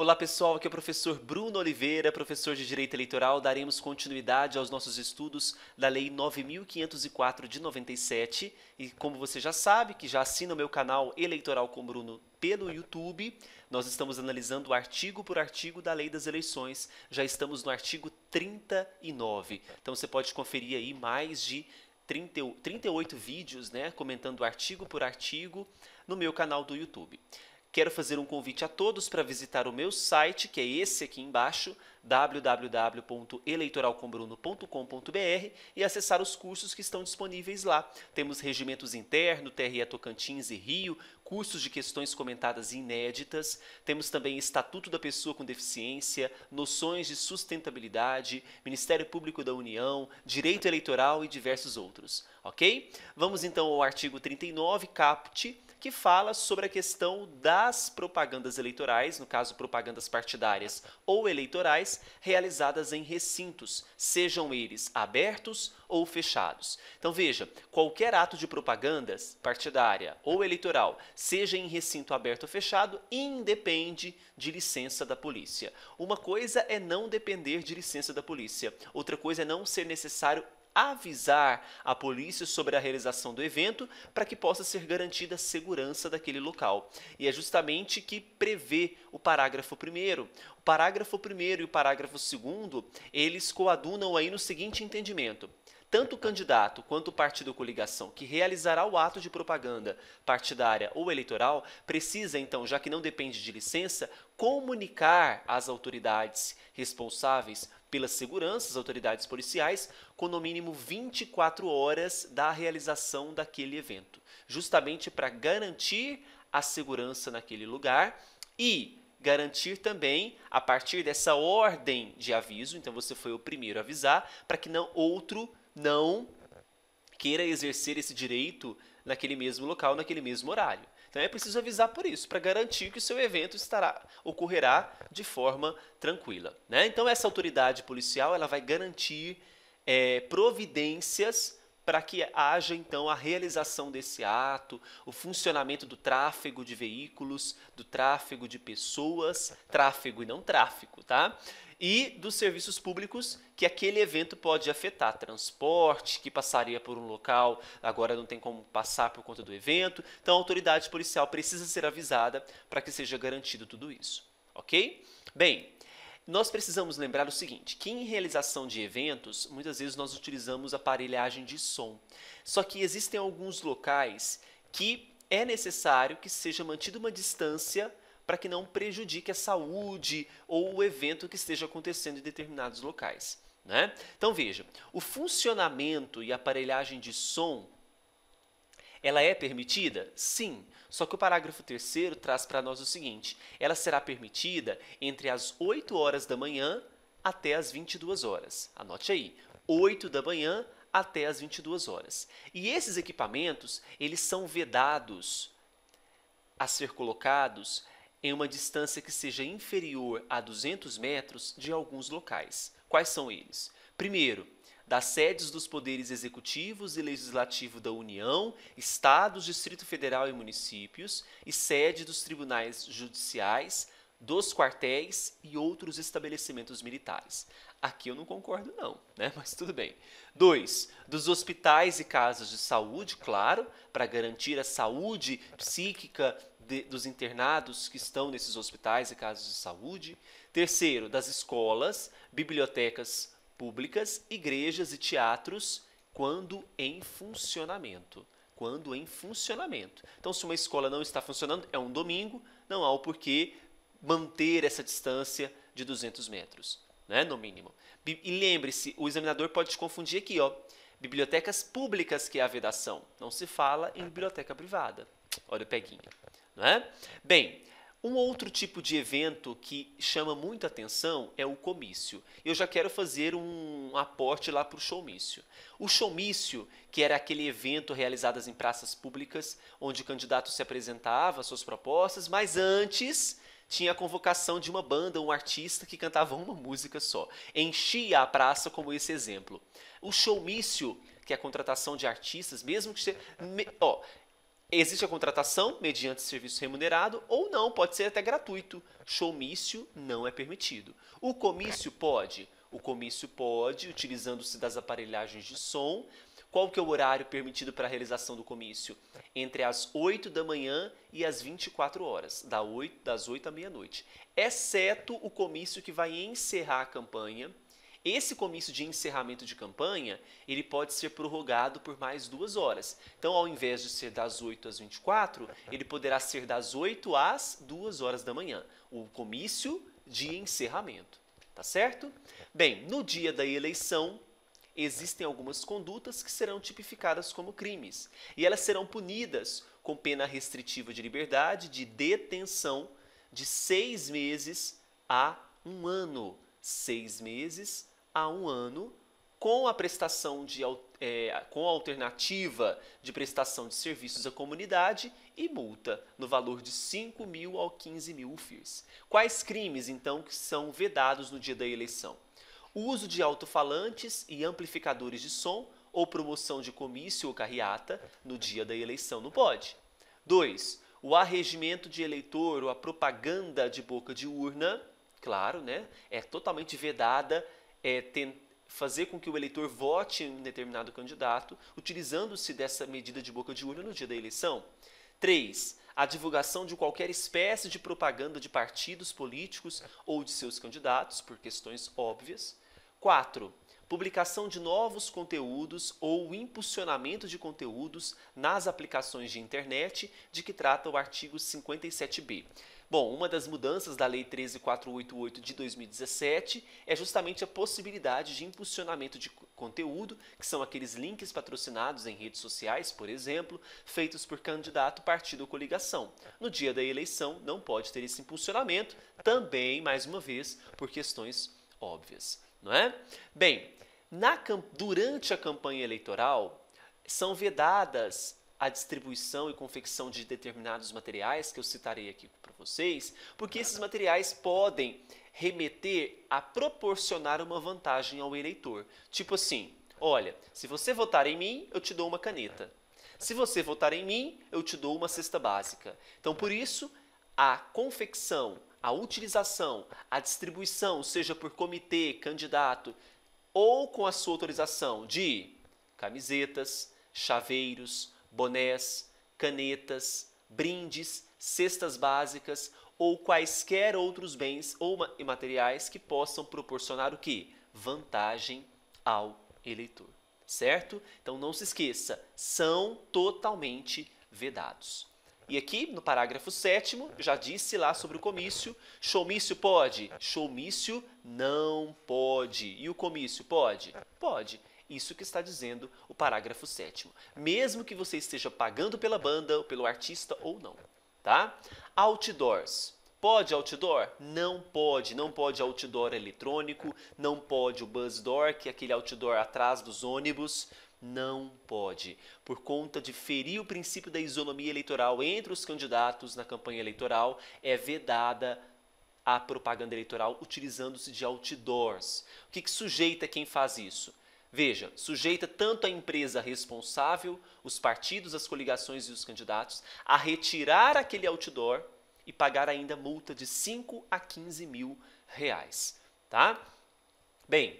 Olá pessoal, aqui é o professor Bruno Oliveira, professor de Direito Eleitoral. Daremos continuidade aos nossos estudos da Lei 9504 de 97 e como você já sabe, que já assina o meu canal Eleitoral com Bruno pelo YouTube. Nós estamos analisando artigo por artigo da Lei das Eleições. Já estamos no artigo 39. Então você pode conferir aí mais de 30, 38 vídeos, né, comentando artigo por artigo no meu canal do YouTube. Quero fazer um convite a todos para visitar o meu site, que é esse aqui embaixo, www.eleitoralcombruno.com.br e acessar os cursos que estão disponíveis lá. Temos regimentos interno, TRE Tocantins e Rio, cursos de questões comentadas inéditas, temos também Estatuto da Pessoa com Deficiência, noções de sustentabilidade, Ministério Público da União, direito eleitoral e diversos outros, OK? Vamos então ao artigo 39 caput que fala sobre a questão das propagandas eleitorais, no caso propagandas partidárias ou eleitorais realizadas em recintos, sejam eles abertos ou fechados. Então veja, qualquer ato de propaganda partidária ou eleitoral, seja em recinto aberto ou fechado, independe de licença da polícia. Uma coisa é não depender de licença da polícia, outra coisa é não ser necessário avisar a polícia sobre a realização do evento para que possa ser garantida a segurança daquele local. E é justamente que prevê o parágrafo 1 O parágrafo 1 e o parágrafo 2 eles coadunam aí no seguinte entendimento: tanto o candidato quanto o partido coligação que realizará o ato de propaganda partidária ou eleitoral precisa, então, já que não depende de licença, comunicar às autoridades responsáveis pela segurança as autoridades policiais com no mínimo 24 horas da realização daquele evento, justamente para garantir a segurança naquele lugar e garantir também, a partir dessa ordem de aviso, então você foi o primeiro a avisar, para que não outro não queira exercer esse direito naquele mesmo local, naquele mesmo horário. Então é preciso avisar por isso, para garantir que o seu evento estará, ocorrerá de forma tranquila. Né? Então essa autoridade policial ela vai garantir é, providências para que haja então a realização desse ato, o funcionamento do tráfego de veículos, do tráfego de pessoas, tráfego e não tráfico, tá? E dos serviços públicos que aquele evento pode afetar, transporte, que passaria por um local, agora não tem como passar por conta do evento. Então a autoridade policial precisa ser avisada para que seja garantido tudo isso, ok? Bem, nós precisamos lembrar o seguinte, que em realização de eventos, muitas vezes nós utilizamos aparelhagem de som. Só que existem alguns locais que é necessário que seja mantida uma distância para que não prejudique a saúde ou o evento que esteja acontecendo em determinados locais. Né? Então veja, o funcionamento e aparelhagem de som, ela é permitida? Sim, só que o parágrafo 3 traz para nós o seguinte: ela será permitida entre as 8 horas da manhã até as 22 horas. Anote aí, 8 da manhã até as 22 horas. E esses equipamentos, eles são vedados a ser colocados em uma distância que seja inferior a 200 metros de alguns locais. Quais são eles? Primeiro, das sedes dos poderes executivos e legislativo da União, Estados, Distrito Federal e municípios, e sede dos tribunais judiciais, dos quartéis e outros estabelecimentos militares. Aqui eu não concordo não, né? Mas tudo bem. 2. Dos hospitais e casas de saúde, claro, para garantir a saúde psíquica de, dos internados que estão nesses hospitais e casas de saúde. Terceiro, das escolas, bibliotecas públicas, igrejas e teatros quando em funcionamento. Quando em funcionamento. Então, se uma escola não está funcionando, é um domingo, não há o porquê manter essa distância de 200 metros, né, no mínimo. E lembre-se, o examinador pode te confundir aqui, ó. Bibliotecas públicas que é a vedação. Não se fala em biblioteca privada. Olha o peguinho. Não é? Bem, um outro tipo de evento que chama muita atenção é o comício. Eu já quero fazer um aporte lá para o showmício. O showmício, que era aquele evento realizado em praças públicas, onde o candidato se apresentava, suas propostas, mas antes tinha a convocação de uma banda, um artista que cantava uma música só. Enchia a praça como esse exemplo. O showmício, que é a contratação de artistas, mesmo que seja... Me, ó, Existe a contratação mediante serviço remunerado ou não, pode ser até gratuito. Showmício não é permitido. O comício pode? O comício pode, utilizando-se das aparelhagens de som. Qual que é o horário permitido para a realização do comício? Entre as 8 da manhã e as 24 horas, das 8 à meia-noite. Exceto o comício que vai encerrar a campanha, esse comício de encerramento de campanha, ele pode ser prorrogado por mais duas horas. Então, ao invés de ser das 8 às 24, ele poderá ser das 8 às 2 horas da manhã, o comício de encerramento, tá certo? Bem, no dia da eleição, existem algumas condutas que serão tipificadas como crimes, e elas serão punidas com pena restritiva de liberdade, de detenção de seis meses a um ano. Seis meses a um ano com a prestação de é, com a alternativa de prestação de serviços à comunidade e multa no valor de 5 mil ao 15 mil UFIRs. Quais crimes, então, que são vedados no dia da eleição? uso de alto-falantes e amplificadores de som ou promoção de comício ou carreata no dia da eleição não pode. 2. O arregimento de eleitor ou a propaganda de boca de urna, claro, né? É totalmente vedada é, fazer com que o eleitor vote em um determinado candidato, utilizando-se dessa medida de boca de urna no dia da eleição. 3. A divulgação de qualquer espécie de propaganda de partidos políticos ou de seus candidatos, por questões óbvias. 4 publicação de novos conteúdos ou impulsionamento de conteúdos nas aplicações de internet de que trata o artigo 57b. Bom, uma das mudanças da Lei 13488 de 2017 é justamente a possibilidade de impulsionamento de conteúdo, que são aqueles links patrocinados em redes sociais, por exemplo, feitos por candidato, partido ou coligação. No dia da eleição, não pode ter esse impulsionamento, também, mais uma vez, por questões óbvias, não é? Bem, na, durante a campanha eleitoral, são vedadas a distribuição e confecção de determinados materiais que eu citarei aqui para vocês, porque esses materiais podem remeter a proporcionar uma vantagem ao eleitor. Tipo assim, olha, se você votar em mim, eu te dou uma caneta. Se você votar em mim, eu te dou uma cesta básica. Então, por isso, a confecção, a utilização, a distribuição, seja por comitê, candidato ou com a sua autorização de camisetas, chaveiros, bonés, canetas, brindes, cestas básicas ou quaisquer outros bens ou materiais que possam proporcionar o que? Vantagem ao eleitor, certo? Então não se esqueça, são totalmente vedados. E aqui, no parágrafo 7, já disse lá sobre o comício: showmício pode, showmício não pode. E o comício pode? Pode. Isso que está dizendo o parágrafo 7 mesmo que você esteja pagando pela banda, ou pelo artista ou não, tá? Outdoors. Pode outdoor? Não pode. Não pode outdoor eletrônico, não pode o buzz door, que é aquele outdoor atrás dos ônibus. Não pode, por conta de ferir o princípio da isonomia eleitoral entre os candidatos na campanha eleitoral, é vedada a propaganda eleitoral utilizando-se de outdoors. O que, que sujeita quem faz isso? Veja, sujeita tanto a empresa responsável, os partidos, as coligações e os candidatos a retirar aquele outdoor e pagar ainda multa de 5 a 15 mil reais. Tá? Bem,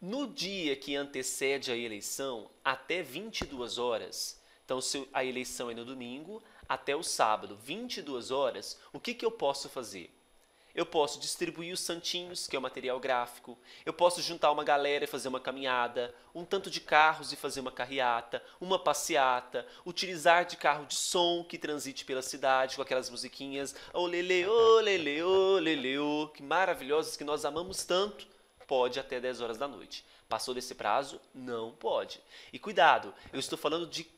no dia que antecede a eleição, até 22 horas, então se a eleição é no domingo, até o sábado, 22 horas, o que, que eu posso fazer? Eu posso distribuir os santinhos, que é o material gráfico. Eu posso juntar uma galera e fazer uma caminhada, um tanto de carros e fazer uma carreata, uma passeata, utilizar de carro de som que transite pela cidade com aquelas musiquinhas olele, olele, olele, que maravilhosas que nós amamos tanto. Pode até 10 horas da noite. Passou desse prazo? Não pode. E cuidado, eu estou falando de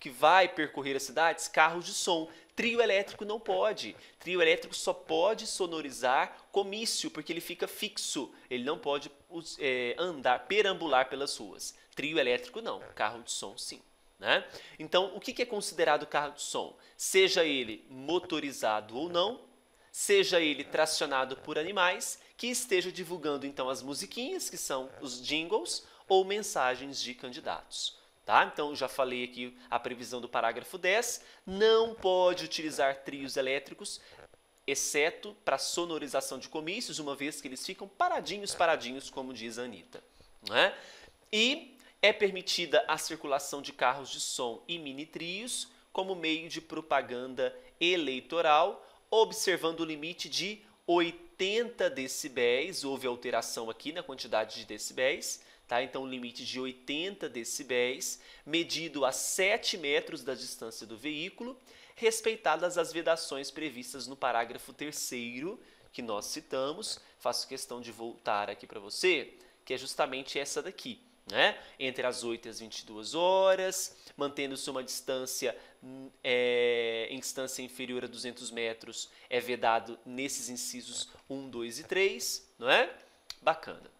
que vai percorrer as cidades carros de som, Trio elétrico não pode. Trio elétrico só pode sonorizar comício, porque ele fica fixo. Ele não pode é, andar, perambular pelas ruas. Trio elétrico não, carro de som sim. Né? Então, o que é considerado carro de som? Seja ele motorizado ou não, seja ele tracionado por animais, que esteja divulgando então as musiquinhas, que são os jingles, ou mensagens de candidatos. Tá? Então, já falei aqui a previsão do parágrafo 10. Não pode utilizar trios elétricos, exceto para sonorização de comícios, uma vez que eles ficam paradinhos, paradinhos, como diz a Anitta. Né? E é permitida a circulação de carros de som e mini trios como meio de propaganda eleitoral, observando o limite de 80 decibéis, houve alteração aqui na quantidade de decibéis, tá? Então, um limite de 80 decibéis, medido a 7 metros da distância do veículo, respeitadas as vedações previstas no parágrafo 3 que nós citamos. Faço questão de voltar aqui para você, que é justamente essa daqui. Né? Entre as 8 e as 22 horas, mantendo-se uma distância hum, é, em distância inferior a 200 metros, é vedado nesses incisos 1, 2 e 3, não é? Bacana.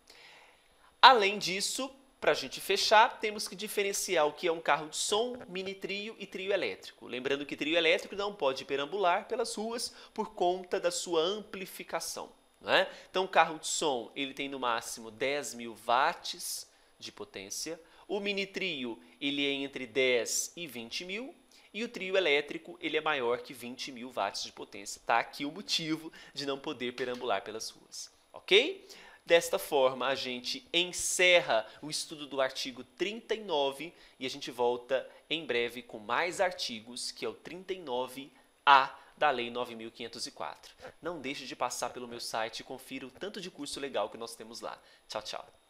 Além disso, para a gente fechar, temos que diferenciar o que é um carro de som, mini trio e trio elétrico. Lembrando que trio elétrico não pode perambular pelas ruas por conta da sua amplificação. Né? Então, o carro de som ele tem no máximo 10 mil watts de potência. O mini trio ele é entre 10 e 20 mil e o trio elétrico ele é maior que 20 mil watts de potência. Está aqui o motivo de não poder perambular pelas ruas, ok? Desta forma, a gente encerra o estudo do artigo 39 e a gente volta em breve com mais artigos, que é o 39A da Lei 9504. Não deixe de passar pelo meu site e confira o tanto de curso legal que nós temos lá. Tchau, tchau.